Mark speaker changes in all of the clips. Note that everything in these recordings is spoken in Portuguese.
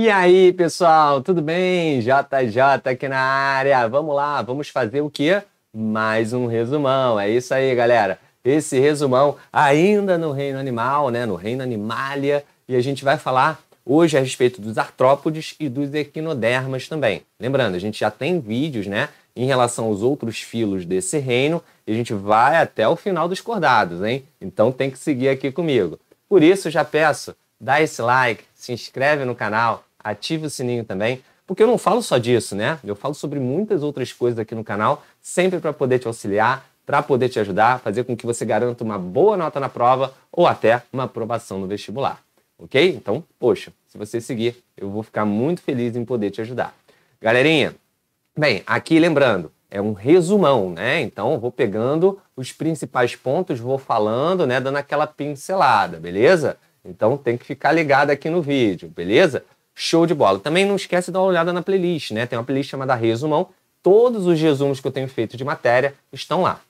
Speaker 1: E aí, pessoal, tudo bem? JJ aqui na área. Vamos lá, vamos fazer o quê? Mais um resumão. É isso aí, galera. Esse resumão ainda no reino animal, né, no reino animalia, e a gente vai falar hoje a respeito dos artrópodes e dos equinodermas também. Lembrando, a gente já tem vídeos, né, em relação aos outros filos desse reino, e a gente vai até o final dos cordados, hein? Então tem que seguir aqui comigo. Por isso já peço, dá esse like, se inscreve no canal, ative o sininho também, porque eu não falo só disso, né? Eu falo sobre muitas outras coisas aqui no canal, sempre para poder te auxiliar, para poder te ajudar, fazer com que você garanta uma boa nota na prova ou até uma aprovação no vestibular. Ok? Então, poxa, se você seguir, eu vou ficar muito feliz em poder te ajudar. Galerinha, bem, aqui lembrando, é um resumão, né? Então, vou pegando os principais pontos, vou falando, né? Dando aquela pincelada, beleza? Então, tem que ficar ligado aqui no vídeo, beleza? Show de bola. Também não esquece de dar uma olhada na playlist, né? Tem uma playlist chamada Resumão. Todos os resumos que eu tenho feito de matéria estão lá.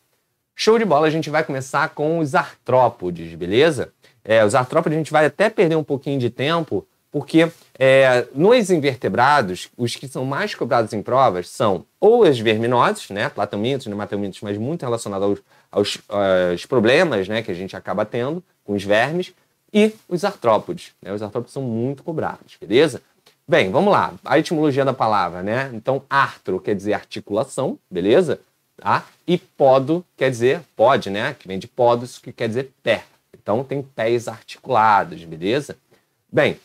Speaker 1: Show de bola, a gente vai começar com os artrópodes, beleza? É, os artrópodes a gente vai até perder um pouquinho de tempo, porque é, nos invertebrados, os que são mais cobrados em provas são ou as verminoses, né? Platomintos, nematelmintos, mas muito relacionado aos, aos, ah, aos problemas né? que a gente acaba tendo com os vermes, e os artrópodes. Né? Os artrópodes são muito cobrados, beleza? Bem, vamos lá. A etimologia da palavra, né? Então, artro quer dizer articulação, beleza? Tá? E podo quer dizer pode, né? Que vem de podos, que quer dizer pé. Então, tem pés articulados, beleza? Bem,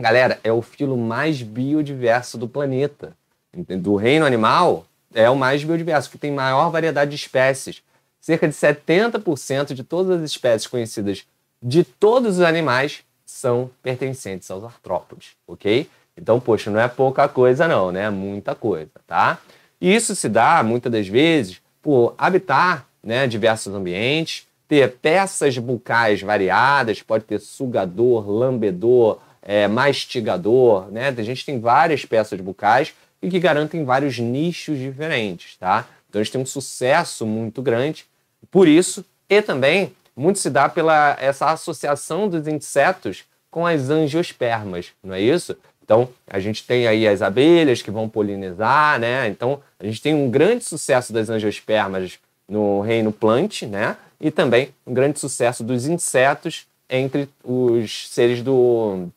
Speaker 1: galera, é o filo mais biodiverso do planeta. Do reino animal, é o mais biodiverso, que tem maior variedade de espécies. Cerca de 70% de todas as espécies conhecidas de todos os animais são pertencentes aos artrópodes, ok? Então, poxa, não é pouca coisa não, né? É muita coisa, tá? E isso se dá, muitas das vezes, por habitar né, diversos ambientes, ter peças bucais variadas, pode ter sugador, lambedor, é, mastigador, né? A gente tem várias peças bucais e que garantem vários nichos diferentes, tá? Então, eles têm um sucesso muito grande por isso e também muito se dá pela essa associação dos insetos com as angiospermas, não é isso? Então, a gente tem aí as abelhas que vão polinizar, né? Então, a gente tem um grande sucesso das angiospermas no reino plant, né? E também um grande sucesso dos insetos entre os seres do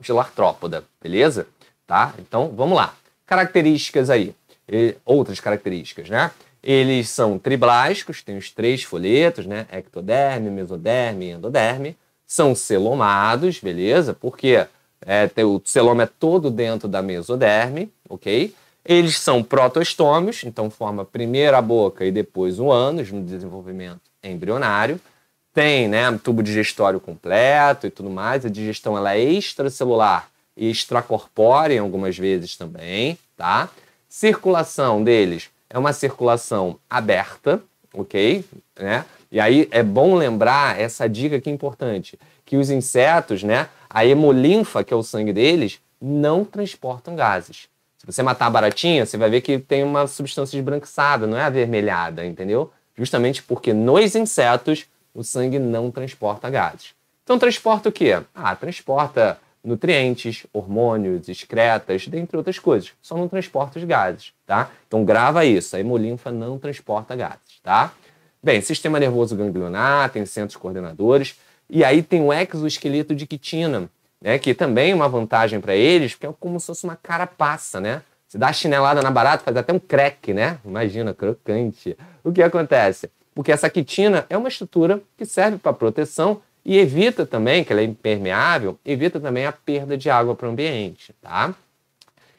Speaker 1: de beleza? Tá? Então, vamos lá. Características aí, e outras características, né? Eles são triblásticos, têm os três folhetos, né? Ectoderme, mesoderme e endoderme. São celomados, beleza? Porque é, o celoma é todo dentro da mesoderme, ok? Eles são protostômios, então forma primeiro a boca e depois o ânus no desenvolvimento embrionário. Tem né, tubo digestório completo e tudo mais. A digestão ela é extracelular e extracorpórea algumas vezes também, tá? Circulação deles é uma circulação aberta, ok? Né? E aí é bom lembrar essa dica que é importante, que os insetos, né, a hemolinfa, que é o sangue deles, não transportam gases. Se você matar a baratinha, você vai ver que tem uma substância esbranquiçada, não é avermelhada, entendeu? Justamente porque nos insetos o sangue não transporta gases. Então transporta o quê? Ah, transporta nutrientes, hormônios, excretas, dentre outras coisas. Só não transporta os gases, tá? Então grava isso, a hemolinfa não transporta gases, tá? Bem, sistema nervoso ganglionar, tem centros coordenadores, e aí tem o exoesqueleto de quitina, né? Que também é uma vantagem para eles, porque é como se fosse uma carapaça, né? Se dá chinelada na barata, faz até um creque, né? Imagina, crocante. O que acontece? Porque essa quitina é uma estrutura que serve para proteção e evita também, que ela é impermeável, evita também a perda de água para o ambiente, tá?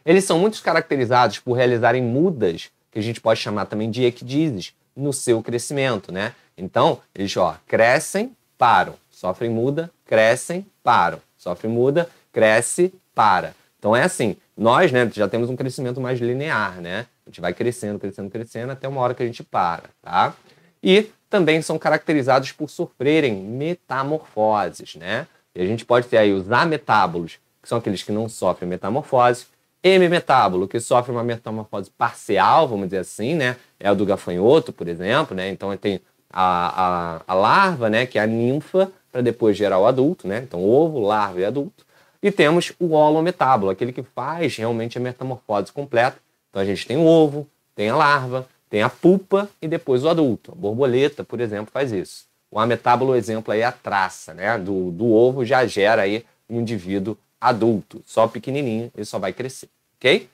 Speaker 1: Eles são muito caracterizados por realizarem mudas, que a gente pode chamar também de equidizes, no seu crescimento, né? Então, eles ó, crescem, param, sofrem muda, crescem, param, sofrem muda, cresce, para. Então é assim, nós né, já temos um crescimento mais linear, né? A gente vai crescendo, crescendo, crescendo até uma hora que a gente para, tá? E também são caracterizados por sofrerem metamorfoses, né? E a gente pode ter aí os ametábulos, que são aqueles que não sofrem metamorfose, m metábulo que sofre uma metamorfose parcial, vamos dizer assim, né? É o do gafanhoto, por exemplo, né? Então tem a, a, a larva, né? Que é a ninfa, para depois gerar o adulto, né? Então ovo, larva e adulto. E temos o holometábulo, aquele que faz realmente a metamorfose completa. Então a gente tem o ovo, tem a larva, tem a pupa e depois o adulto. A borboleta, por exemplo, faz isso. O ametábulo, exemplo, aí é a traça, né? Do, do ovo já gera aí um indivíduo adulto, só pequenininho, ele só vai crescer, ok?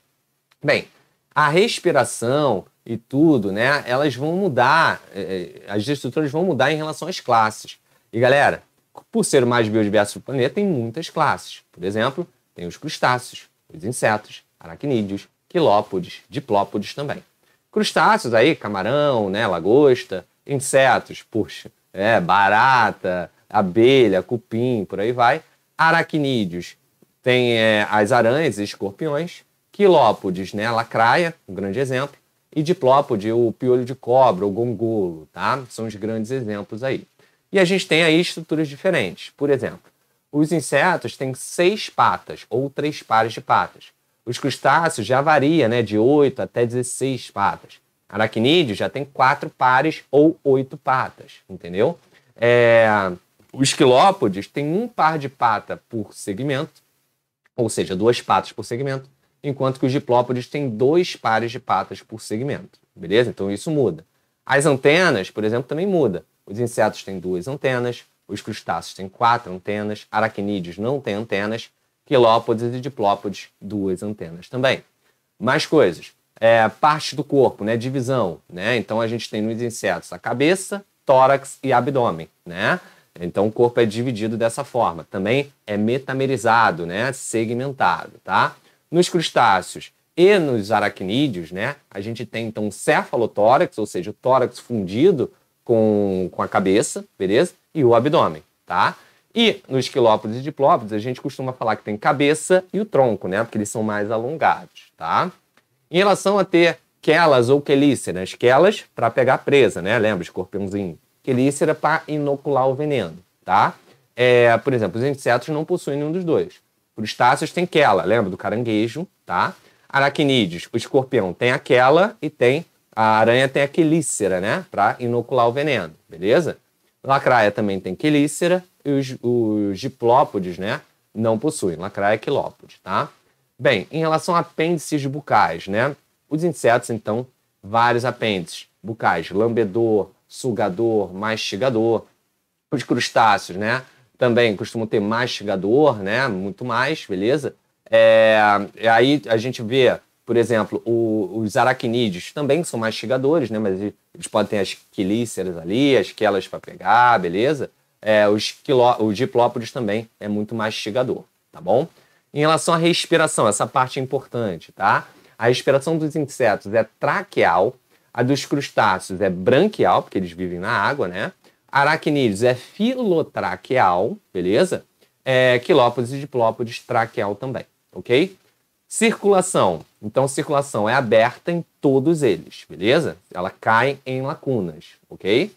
Speaker 1: Bem, a respiração e tudo, né? Elas vão mudar, eh, eh, as estruturas vão mudar em relação às classes. E galera, por ser o mais biodiverso do planeta, tem muitas classes. Por exemplo, tem os crustáceos, os insetos, aracnídeos, quilópodes, diplópodes também crustáceos aí, camarão, né, lagosta, insetos, puxa, é, barata, abelha, cupim, por aí vai. Aracnídeos, tem é, as aranhas e escorpiões. Quilópodes, né, lacraia, um grande exemplo. E diplópode, o piolho de cobra, o gongolo, tá? São os grandes exemplos aí. E a gente tem aí estruturas diferentes. Por exemplo, os insetos têm seis patas ou três pares de patas. Os crustáceos já varia né, de 8 até 16 patas. Aracnídeos já tem 4 pares ou 8 patas, entendeu? É... Os quilópodes têm um par de pata por segmento, ou seja, duas patas por segmento, enquanto que os diplópodes têm dois pares de patas por segmento, beleza? Então isso muda. As antenas, por exemplo, também muda. Os insetos têm duas antenas, os crustáceos têm quatro antenas, aracnídeos não têm antenas, quilópodes e diplópodes, duas antenas também. Mais coisas. É, parte do corpo, né? Divisão, né? Então a gente tem nos insetos a cabeça, tórax e abdômen, né? Então o corpo é dividido dessa forma. Também é metamerizado, né? Segmentado, tá? Nos crustáceos e nos aracnídeos, né? A gente tem então o cefalotórax, ou seja, o tórax fundido com, com a cabeça, beleza? E o abdômen, tá? E nos quilópodes e diplópodes, a gente costuma falar que tem cabeça e o tronco, né? Porque eles são mais alongados, tá? Em relação a ter quelas ou quelíceras, quelas para pegar presa, né? Lembra, escorpiãozinho? Quelícera para inocular o veneno, tá? É, por exemplo, os insetos não possuem nenhum dos dois. Crustáceos tem quela, lembra do caranguejo, tá? Aracnídeos, o escorpião tem aquela e tem a aranha tem a quelícera, né? Para inocular o veneno, beleza? Lacraia também tem quelícera e os, os diplópodes, né? Não possuem. Lacraia é quilópode, tá? Bem, em relação a apêndices bucais, né? Os insetos, então, vários apêndices bucais, lambedor, sugador, mastigador. Os crustáceos, né? Também costumam ter mastigador, né? Muito mais, beleza? É, aí a gente vê por exemplo, o, os aracnídeos também são mastigadores, né? Mas eles podem ter as quilíceras ali, as quelas para pegar, beleza? É, os, quiló, os diplópodes também é muito mastigador, tá bom? Em relação à respiração, essa parte é importante, tá? A respiração dos insetos é traqueal, a dos crustáceos é branquial, porque eles vivem na água, né? Aracnídeos é filotraqueal, beleza? É, quilópodes e diplópodes traqueal também, ok? Circulação. Então, circulação é aberta em todos eles, beleza? Ela cai em lacunas, ok?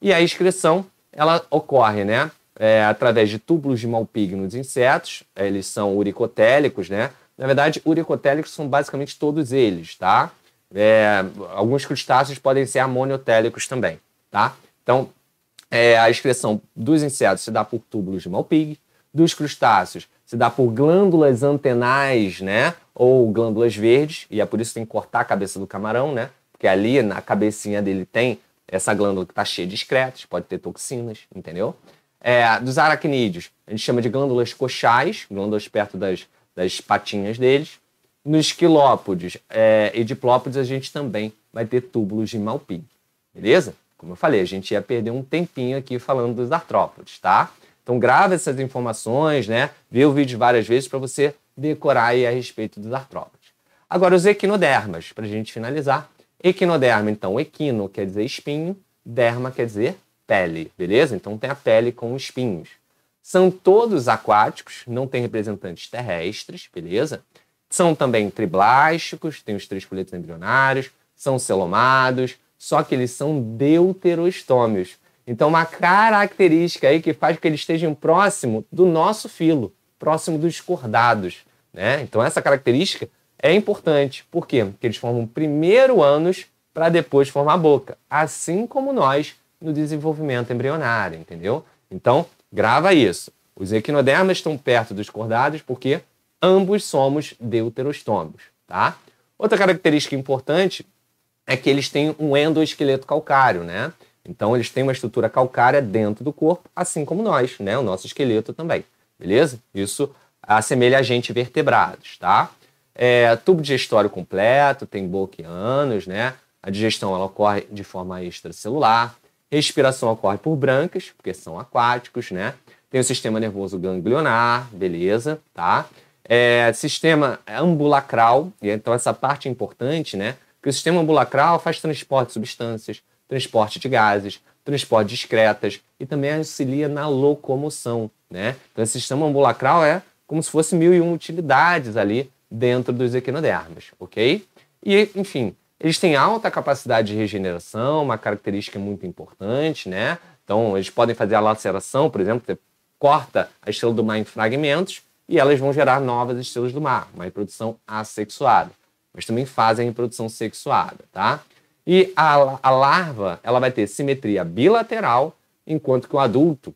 Speaker 1: E a excreção, ela ocorre, né? É, através de túbulos de malpigno dos insetos, é, eles são uricotélicos, né? Na verdade, uricotélicos são basicamente todos eles, tá? É, alguns crustáceos podem ser amoniotélicos também, tá? Então, é, a excreção dos insetos se dá por túbulos de Malpig, dos crustáceos se dá por glândulas antenais, né? Ou glândulas verdes, e é por isso que tem que cortar a cabeça do camarão, né? Porque ali na cabecinha dele tem essa glândula que está cheia de excretos, pode ter toxinas, entendeu? É, dos aracnídeos, a gente chama de glândulas coxais, glândulas perto das, das patinhas deles. Nos quilópodes é, e diplópodes, a gente também vai ter túbulos de Malpighi, beleza? Como eu falei, a gente ia perder um tempinho aqui falando dos artrópodes, tá? Então grava essas informações, né? Vê o vídeo várias vezes para você decorar aí a respeito dos artrópodes. Agora os equinodermas, para a gente finalizar. Equinoderma, então, equino quer dizer espinho, derma quer dizer pele, beleza? Então tem a pele com espinhos. São todos aquáticos, não tem representantes terrestres, beleza? São também triblásticos, tem os três folhetos embrionários, são celomados, só que eles são deuterostômios. Então, uma característica aí que faz com que eles estejam próximo do nosso filo, próximo dos cordados. Né? Então, essa característica é importante. Por quê? Porque eles formam primeiro anos para depois formar a boca, assim como nós no desenvolvimento embrionário, entendeu? Então, grava isso. Os equinodermas estão perto dos cordados porque ambos somos deuterostomos, tá? Outra característica importante é que eles têm um endoesqueleto calcário, né? Então eles têm uma estrutura calcária dentro do corpo, assim como nós, né? O nosso esqueleto também, beleza? Isso assemelha a gente vertebrados, tá? É, tubo digestório completo, tem boca e ânus, né? A digestão ela ocorre de forma extracelular. Respiração ocorre por brancas, porque são aquáticos, né? Tem o sistema nervoso ganglionar, beleza, tá? É, sistema ambulacral, e então essa parte é importante, né? Que o sistema ambulacral faz transporte de substâncias, transporte de gases, transporte de excretas e também auxilia na locomoção. Né? Então, esse sistema ambulacral é como se fosse mil e um utilidades ali dentro dos equinodermos, ok? E, enfim, eles têm alta capacidade de regeneração, uma característica muito importante, né? Então, eles podem fazer a laceração, por exemplo, você corta a estrela do mar em fragmentos e elas vão gerar novas estrelas do mar, uma reprodução assexuada. Mas também fazem a reprodução sexuada, tá? E a, a larva ela vai ter simetria bilateral, enquanto que o adulto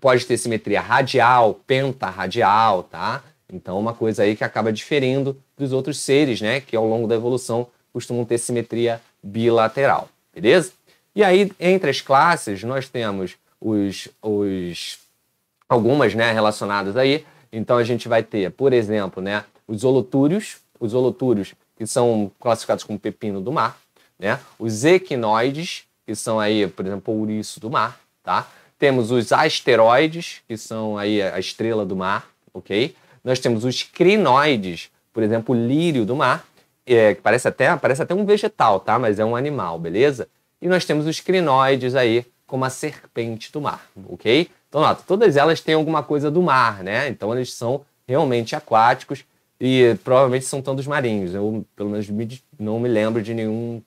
Speaker 1: pode ter simetria radial, pentarradial, tá? Então, uma coisa aí que acaba diferindo dos outros seres, né? Que ao longo da evolução costumam ter simetria bilateral, beleza? E aí, entre as classes, nós temos os, os algumas, né, relacionadas aí. Então, a gente vai ter, por exemplo, né, os holotúrios. Os holotúrios, que são classificados como pepino do mar. Né? Os equinoides, que são aí, por exemplo, o ouriço do mar, tá? Temos os asteroides, que são aí a estrela do mar, ok? Nós temos os crinoides, por exemplo, o lírio do mar, é, que parece até, parece até um vegetal, tá? Mas é um animal, beleza? E nós temos os crinoides aí, como a serpente do mar, ok? Então, nota, todas elas têm alguma coisa do mar, né? Então, eles são realmente aquáticos e eh, provavelmente são tantos marinhos. Eu, pelo menos, me, não me lembro de nenhum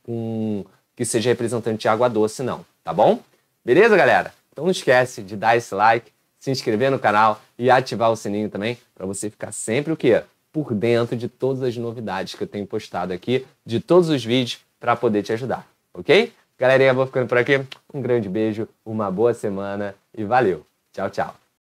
Speaker 1: que seja representante de água doce, não. Tá bom? Beleza, galera? Então não esquece de dar esse like, se inscrever no canal e ativar o sininho também para você ficar sempre o quê? Por dentro de todas as novidades que eu tenho postado aqui, de todos os vídeos para poder te ajudar, ok? Galerinha, vou ficando por aqui. Um grande beijo, uma boa semana e valeu. Tchau, tchau.